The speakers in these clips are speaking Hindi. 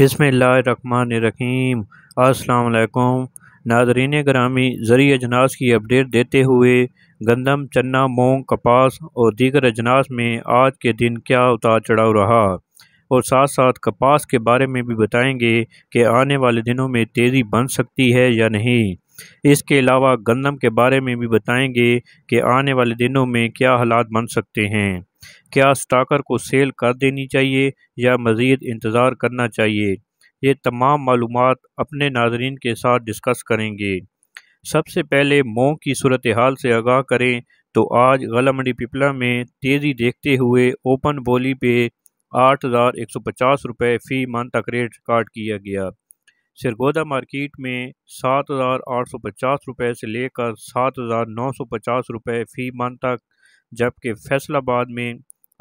बसमीम असलकुम नाजरीन ग्रामी ज़री अजनास की अपडेट देते हुए गंदम चना मूंग कपास और दीगर अजनास में आज के दिन क्या उतार चढ़ाव रहा और साथ साथ कपास के बारे में भी बताएंगे कि आने वाले दिनों में तेज़ी बन सकती है या नहीं इसके अलावा गंदम के बारे में भी बताएंगे कि आने वाले दिनों में क्या हालात बन सकते हैं क्या स्टाकर को सेल कर देनी चाहिए या मज़ीद इंतज़ार करना चाहिए ये तमाम मालूम अपने नाजरन के साथ डिस्कस करेंगे सबसे पहले मोंग की सूरत हाल से आगाह करें तो आज गला मंडी पिपला में तेज़ी देखते हुए ओपन बोली पे आठ हज़ार एक सौ पचास रुपये फ़ी मन तक रेट रिकॉर्ड किया गया सिरगोदा मार्केट में सात हज़ार आठ सौ पचास रुपये से लेकर सात हज़ार नौ सौ पचास रुपये फ़ी मन तक जबकि फैसलाबाद में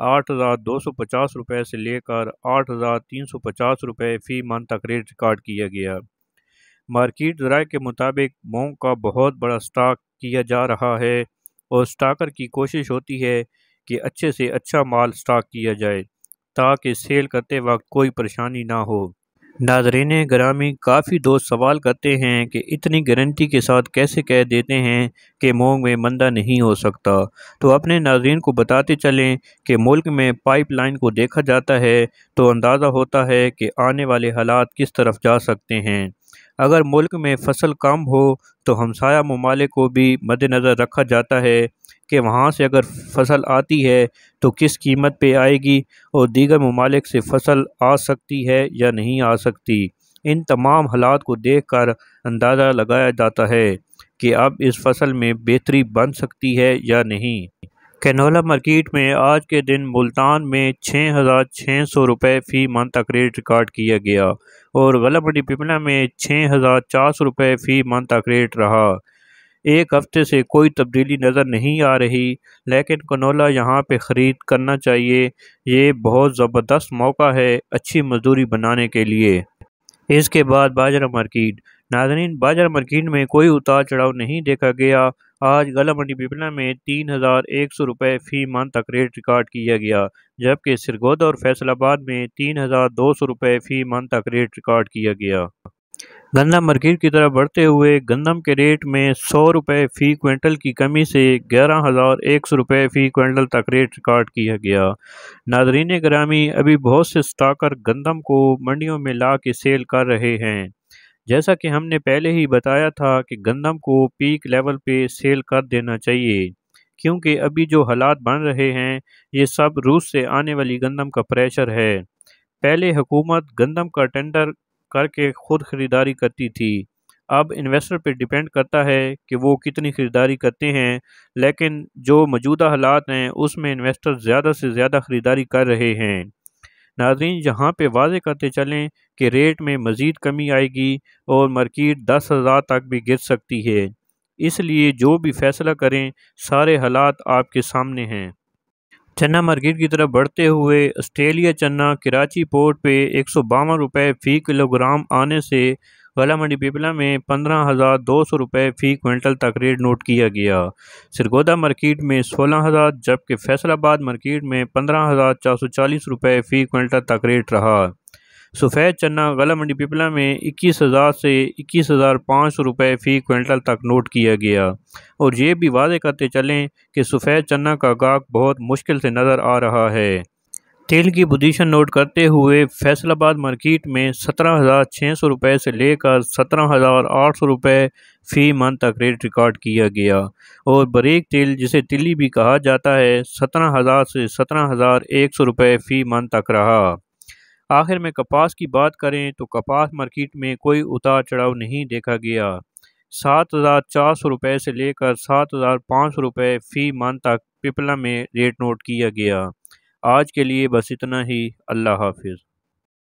आठ हज़ार दो सौ पचास रुपये से लेकर आठ हज़ार तीन सौ पचास रुपये फ़ी मन तक रेट रिकॉर्ड किया गया मार्केट जराए के मुताबिक मोंग का बहुत बड़ा स्टॉक किया जा रहा है और स्टॉकर की कोशिश होती है कि अच्छे से अच्छा माल स्टॉक किया जाए ताकि सेल करते वक्त कोई परेशानी ना हो नाजरीन ग्रामी काफ़ी दोस्त सवाल करते हैं कि इतनी गारंटी के साथ कैसे कह देते हैं कि मोंग में मंदा नहीं हो सकता तो अपने नाजरन को बताते चलें कि मुल्क में पाइपलाइन को देखा जाता है तो अंदाज़ा होता है कि आने वाले हालात किस तरफ जा सकते हैं अगर मुल्क में फसल कम हो तो हमसाया ममालिक को भी मद्दनज़र रखा जाता है कि वहाँ से अगर फसल आती है तो किस कीमत पे आएगी और दीगर ममालिक से फसल आ सकती है या नहीं आ सकती इन तमाम हालात को देख कर अंदाज़ा लगाया जाता है कि अब इस फसल में बेहतरी बन सकती है या नहीं कैनोला मार्केट में आज के दिन मुल्तान में छः हज़ार छः सौ रुपये फ़ी मन तकरीर रिकॉर्ड किया गया और बड़ी पिपला में छः हज़ार चार सौ रुपये फ़ी मन तकरीर रहा एक हफ्ते से कोई तब्दीली नज़र नहीं आ रही लेकिन कनोला यहाँ पे ख़रीद करना चाहिए ये बहुत ज़बरदस्त मौका है अच्छी मजदूरी बनाने के लिए इसके बाद बाजरा मार्किट नाजरीन बाजरा मार्केट में कोई उतार चढ़ाव नहीं देखा गया आज गला मंडी पिपला में तीन हज़ार एक सौ रुपये फ़ी मन तक रेट रिकॉर्ड किया गया जबकि सिरगोदा और फैसलाबाद में तीन हज़ार दो सौ रुपये फ़ी मन तक रेट रिकॉर्ड किया गया गन्ना मार्केट की तरफ बढ़ते हुए गंदम के रेट में सौ रुपये फ़ी क्विंटल की कमी से ग्यारह हज़ार एक सौ रुपये फ़ी क्विंटल तक रेट रिकॉर्ड किया गया नाजरीन ग्रामी अभी बहुत से स्टाकर गंदम को मंडियों में ला के सेल कर रहे हैं जैसा कि हमने पहले ही बताया था कि गंदम को पीक लेवल पे सेल कर देना चाहिए क्योंकि अभी जो हालात बन रहे हैं ये सब रूस से आने वाली गंदम का प्रेशर है पहले हुकूमत गंदम का टेंडर करके ख़ुद ख़रीदारी करती थी अब इन्वेस्टर पे डिपेंड करता है कि वो कितनी ख़रीदारी करते हैं लेकिन जो मौजूदा हालात हैं उसमें इन्वेस्टर ज़्यादा से ज़्यादा ख़रीदारी कर रहे हैं नाजरीन यहाँ पर वाज करते चलें कि रेट में मज़ीद कमी आएगी और मार्किट दस हज़ार तक भी गिर सकती है इसलिए जो भी फैसला करें सारे हालात आपके सामने हैं चन्ना मार्केट की तरफ बढ़ते हुए आस्ट्रेलिया चन्ना कराची पोर्ट पे एक सौ बावन रुपये फ़ी किलोग्राम आने से वाला मंडी पिपला में पंद्रह हज़ार दो सौ रुपये फ़ी क्विंटल तक रेट नोट किया गया सरगोदा मार्केट में सोलह हज़ार जबकि फैसलाबाद मार्केट में पंद्रह हज़ार चार सौ चालीस रुपये फ़ी क्विंटल तक रेट रहा सफ़ेद चन्ना गला मंडी पिपला में इक्कीस हज़ार से इक्कीस हज़ार पाँच सौ रुपये फ़ी क्विंटल तक नोट किया गया और ये भी वादे करते चलें कि सफ़ेद चन्ना का गाहक बहुत मुश्किल से नज़र आ रहा है तेल की पोजीशन नोट करते हुए फैसलाबाद मार्केट में सत्रह हज़ार छः सौ रुपये से लेकर सत्रह हज़ार आठ सौ रुपये फ़ी मन तक रेट रिकॉर्ड किया गया और ब्रेक तेल जिसे तिल्ली भी कहा जाता है सत्रह हज़ार से सत्रह हज़ार एक सौ रुपये फ़ी मन तक रहा आखिर में कपास की बात करें तो कपास मार्केट में कोई उतार चढ़ाव नहीं देखा गया सात हज़ार चार सौ रुपये से लेकर सात हज़ार पाँच सौ रुपये फ़ी मन तक पिपला में रेट नोट किया गया आज के लिए बस इतना ही अल्लाह हाफिज़